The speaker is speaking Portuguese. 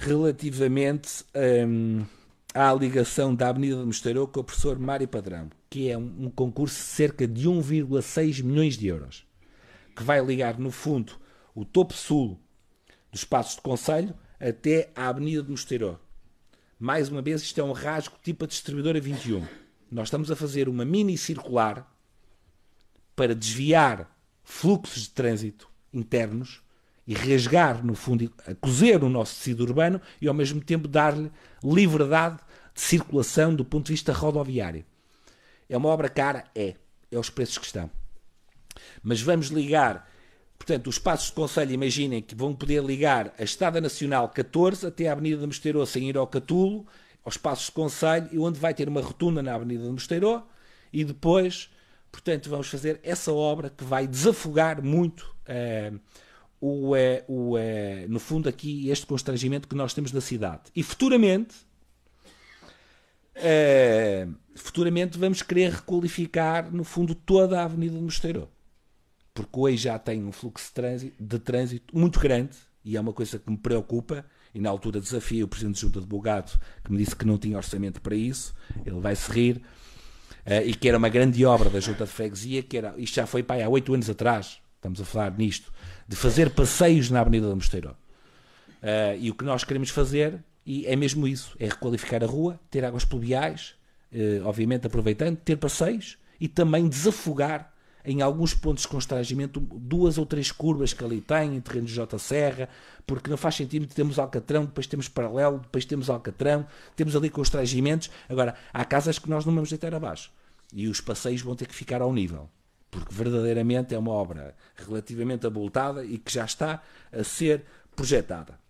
relativamente um, à ligação da Avenida de Mosteiro com o professor Mário Padrão, que é um, concurso de cerca de 1,6 milhões de euros, que vai ligar, no fundo, o topo sul dos espaços de Conselho até à Avenida de Mosteiro. Mais uma vez, isto é um rasgo tipo a distribuidora 21. Nós estamos a fazer uma mini circular para desviar fluxos de trânsito internos e rasgar, no fundo, a cozer o nosso tecido urbano e ao mesmo tempo dar-lhe liberdade de circulação do ponto de vista rodoviário. É uma obra cara? É. É os preços que estão. Mas vamos ligar, portanto, os passos de conselho, imaginem que vão poder ligar a Estrada Nacional 14 até a Avenida de Mosteiro sem ir ao Catulo, aos passos de conselho, e onde vai ter uma rotunda na Avenida de Mosteiro, e depois, portanto, vamos fazer essa obra que vai desafogar muito. Uh, o, é, o, é, no fundo, aqui este constrangimento que nós temos na cidade. E futuramente, é, futuramente vamos querer requalificar, no fundo, toda a Avenida de Mosteiro. Porque hoje já tem um fluxo de trânsito, de trânsito muito grande e é uma coisa que me preocupa. E na altura desafio o Presidente de Junta de Bogado, que me disse que não tinha orçamento para isso, ele vai se rir, eh, e que era uma grande obra da Junta de Freguesia, que era, isto já foi pai, há oito anos atrás, estamos a falar nisto, de fazer passeios na Avenida da Mosteiro. Uh, e o que nós queremos fazer e é mesmo isso, é requalificar a rua, ter águas pluviais, uh, obviamente aproveitando, ter passeios e também desafogar em alguns pontos de constrangimento duas ou três curvas que ali tem, em terreno de J Serra, porque não faz sentido temos Alcatrão, depois temos Paralelo, depois temos Alcatrão, temos ali constrangimentos. Agora, há casas que nós não vamos deitar abaixo e os passeios vão ter que ficar ao nível porque verdadeiramente é uma obra relativamente abultada e que já está a ser projetada.